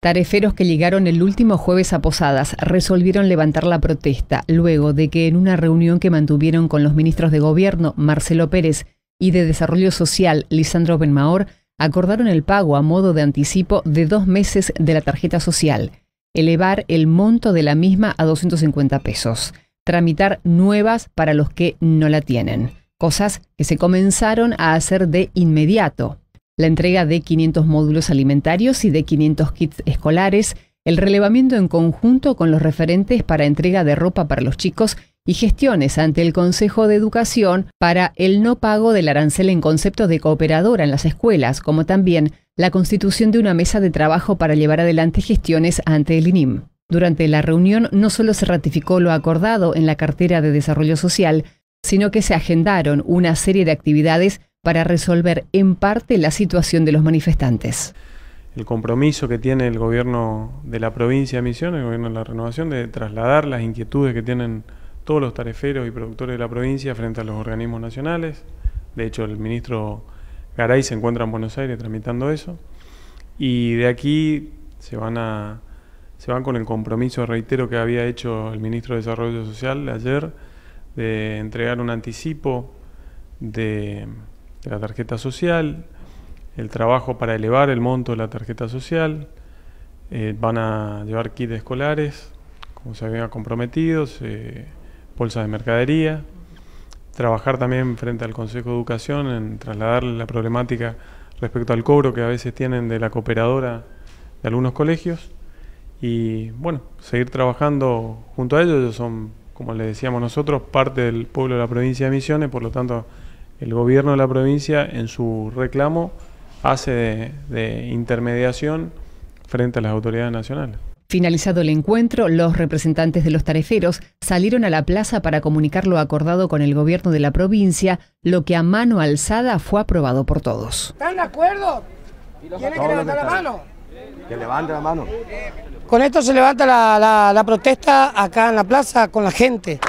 Tareferos que llegaron el último jueves a Posadas resolvieron levantar la protesta luego de que en una reunión que mantuvieron con los ministros de Gobierno, Marcelo Pérez, y de Desarrollo Social, Lisandro Benmaor, acordaron el pago a modo de anticipo de dos meses de la tarjeta social, elevar el monto de la misma a 250 pesos, tramitar nuevas para los que no la tienen, cosas que se comenzaron a hacer de inmediato la entrega de 500 módulos alimentarios y de 500 kits escolares, el relevamiento en conjunto con los referentes para entrega de ropa para los chicos y gestiones ante el Consejo de Educación para el no pago del arancel en concepto de cooperadora en las escuelas, como también la constitución de una mesa de trabajo para llevar adelante gestiones ante el INIM. Durante la reunión no solo se ratificó lo acordado en la cartera de Desarrollo Social, sino que se agendaron una serie de actividades para resolver en parte la situación de los manifestantes. El compromiso que tiene el gobierno de la provincia de Misiones, el gobierno de la renovación, de trasladar las inquietudes que tienen todos los tareferos y productores de la provincia frente a los organismos nacionales. De hecho, el ministro Garay se encuentra en Buenos Aires tramitando eso. Y de aquí se van a se van con el compromiso, reitero, que había hecho el ministro de Desarrollo Social ayer, de entregar un anticipo de de la tarjeta social, el trabajo para elevar el monto de la tarjeta social, eh, van a llevar kits escolares, como se habían comprometido, bolsas de mercadería, trabajar también frente al Consejo de Educación en trasladar la problemática respecto al cobro que a veces tienen de la cooperadora de algunos colegios y bueno, seguir trabajando junto a ellos, ellos son, como les decíamos nosotros, parte del pueblo de la provincia de Misiones, por lo tanto el gobierno de la provincia en su reclamo hace de, intermediación frente a las autoridades nacionales. Finalizado el encuentro, los representantes de los tareferos salieron a la plaza para comunicar lo acordado con el gobierno de la provincia, lo que a mano alzada fue aprobado por todos. ¿Están de acuerdo? ¿Tienen que levantar la mano? Que levante la mano. Con esto se levanta la protesta acá en la plaza con la gente.